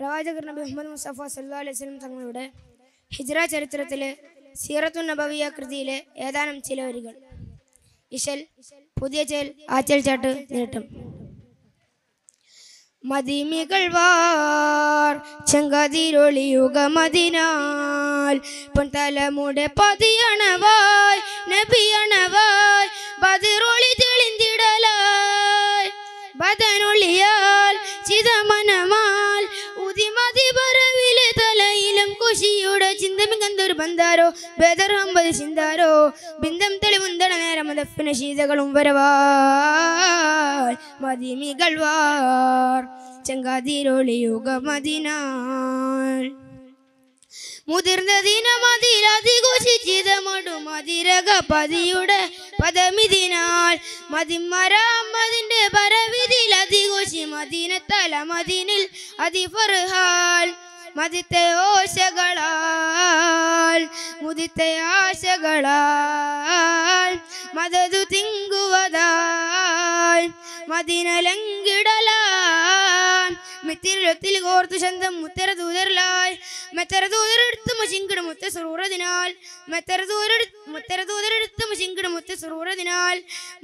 പ്രവാചകർ നബി മുഹമ്മദ് മുസ്തഫ സല്ലു അലൈഹി സ്വലം തങ്ങളുടെ ഹിജ്ര ചരിത്രത്തിലെ സീറത്തു നബവിയ കൃതിയിലെ ഏതാനും ചില വരികൾ ഇശൽ പുതിയ ചേൽ ആച്ചൽ ചാട്ട് നീട്ടും മതിമികൾ വാർ ചെങ്കതിരൊളിയുക മതിനാൽ പൊൻതലമുടെ പതിയണവായ് നബിയണവായ് ബതിറൊളി തെളിന്തിടലായ് ബദനൊളിയാൽ ചിതമനമാ ഉദിമതി പറവിലെ തലയിലും കുശിയുടെ ചിന്തമികന്തൊരു പന്താരോ ബദർഹമ്പത് ചിന്താരോ ബിന്ദം തെളിവുന്തട നേരം അതപ്പിന് ശീതകളും വരവാൾ മതിമികൾ വാർ ചങ്കാതിരൊളിയുക മതിനാൾ മുതിർന്ന ദിനമതിരതിഘോഷിച്ചിതമടു മതിരക പതിയുടെ പദമിതിനാൽ മതിമരാമതിൻ്റെ പരവിധി അതിഘോഷി മദീനത്തല മതിനിൽ അതിഫർഹാൽ മതിത്ത ഓശകളാൽ മുതിത്ത ആശകളാൽ മതതു തിങ്കുവതാൽ മദിനലങ്കിടലാൻ മിത്തിരത്തിൽ കോർത്തു ചന്തം മുത്തര തൂതർലാ മെത്തരതൂതരെടുത്ത് മുശിങ്കിട മുത്ത സുറൂറതിനാൽ മെത്തരതൂരെടുത്ത് മെത്തരതൂതരെടുത്ത് മുശിങ്കിട മുത്ത സുറൂറതിനാൽ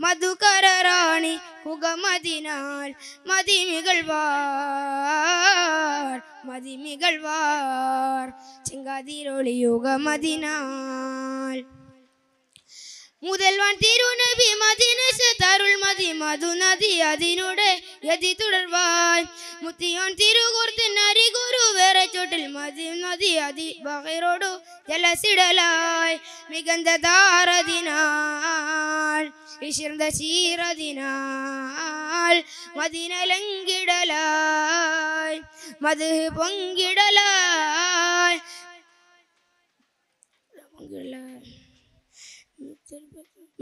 മധുകരാണി കുഗമതിനാൽ മതി മികൾവാർ മതി മികൾവാർ ചെങ്കാതിരൊളിയുഗമതിനാൽ முதல்வான் திருநபி மதினச தருள் மதி மது நதி அதனுடைய எதி தொடர்வாய் முத்தியான் திருகுரு அதி பகைரோடு ஜலசிடலாய் மிகந்த தாரதினாள் விசிறந்த சீரதினாள் மதினலங்கிடலாய் மது பொங்கிடலாய் பொங்கிடலாய்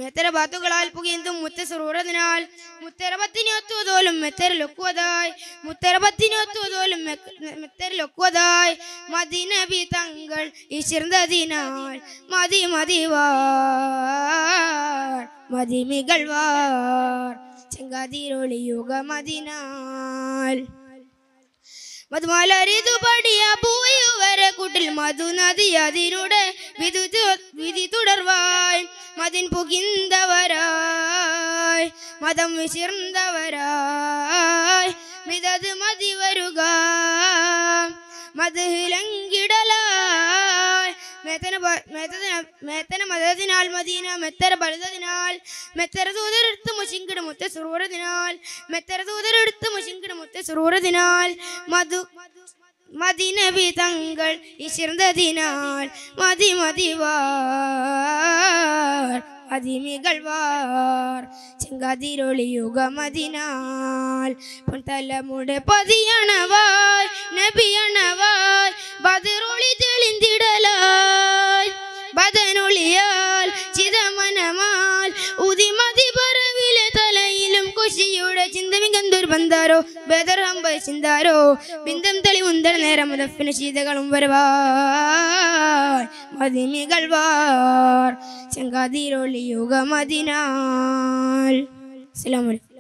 മെത്തര ബാത്തുകളാൽ ಪುಗಿಂದು ಮುತ್ತೆ ಸರೋರದಿನಾಲ್ ಮುತ್ತೆರ ಬತ್ತಿನಿ ಒತ್ತುವುದೋಲುಂ ಮೆತ್ತೆರ ಲೊಕ್ಕುವದಾಯ್ ಮುತ್ತೆರ ಬತ್ತಿನಿ ಒತ್ತುವುದೋಲುം മെത്തര ലൊക്കുവതായ് മദിനബി തങ്ങൾ ഇശിർന്നതിനാൽ മതി മതിവാർ മതി മികൾവാർ ചെങ്കാതിരൊളിയുക മതിനാൽ മധുമാലരിതുപടിയ പൂയുവരെ നദി അതിരുടെ വിധി വിധി തുടർവായ് മതിൻ പുകിന്തവരായ് മതം വിശിർന്നവരായ് മിതത് മതി വരുക മതിലങ്കിടലായ് മേത്തന മേത്തന മേത്തന മതതിനാൽ മദീന മെത്തര ബലതതിനാൽ മെത്തര ദൂതരെടുത്ത് മുശിങ്കിട മുത്ത സുറൂറതിനാൽ മെത്തര ദൂതരെടുത്ത് മുശിങ്കിട മുത്ത സുറൂറതിനാൽ മധു മതിനബി തങ്ങൾ ഇശിർന്നതിനാൽ മതി മതിവാർ മതിമികൾ വാർ ചെങ്കാതിരൊളിയുക മതിനാൽ പൊൻതലമുടെ പതിയണവായ് നബിയണവായ് ബദറൊളി തെളിന്തിടലായ് ബദനൊളിയാൽ ചിതമനമ ബന്ധാരോ ബേദർഹം വയസിന്താരോ ബിന്ദം തെളി ഉന്തൽ നേരം മുതഫിന് ശീതകളും വരുവായ് വാർ ചെങ്കാതിരൊളിയുക മതിനാൽ അസ്സലാമലൈക്കും